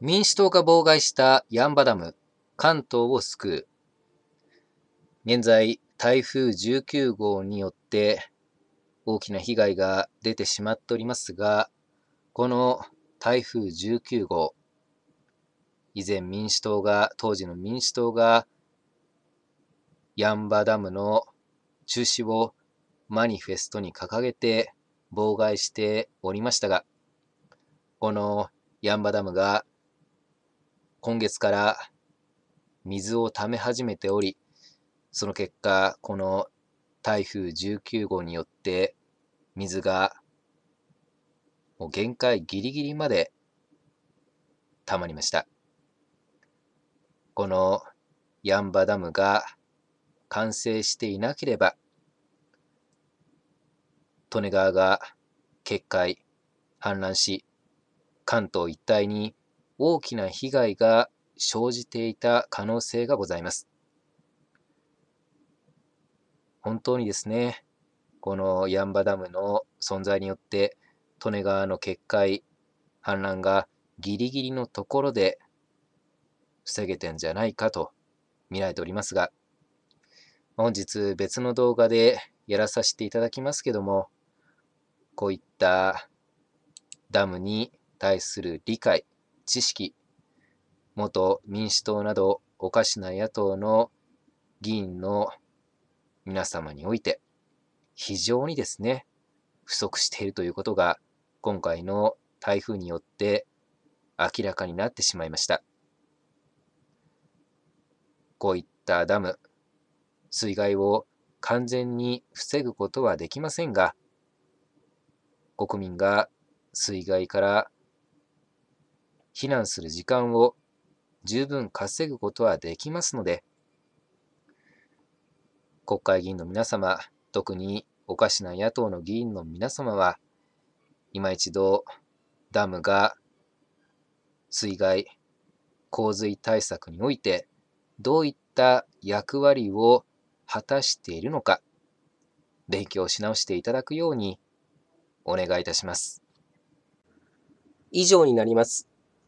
民主党が妨害したヤンバダム、関東を救う。現在、台風19号によって大きな被害が出てしまっておりますが、この台風19号、以前民主党が、当時の民主党が、ヤンバダムの中止をマニフェストに掲げて妨害しておりましたが、このヤンバダムが今月から水をため始めており、その結果、この台風19号によって水がもう限界ギリギリまで溜まりました。このヤンバダムが完成していなければ、利根川が決壊、氾濫し、関東一帯に大きな被害が生じていた可能性がございます。本当にですね、このヤンバダムの存在によって、利根川の決壊、氾濫がギリギリのところで防げてんじゃないかと見られておりますが、本日別の動画でやらさせていただきますけども、こういったダムに対する理解、知識、元民主党などおかしな野党の議員の皆様において、非常にですね、不足しているということが、今回の台風によって明らかになってしまいました。こういったダム、水害を完全に防ぐことはできませんが、国民が水害から避難する時間を十分稼ぐことはできますので、国会議員の皆様、特におかしな野党の議員の皆様は、今一度ダムが水害、洪水対策においてどういった役割を果たしているのか、勉強し直していただくようにお願いいたします。以上になります。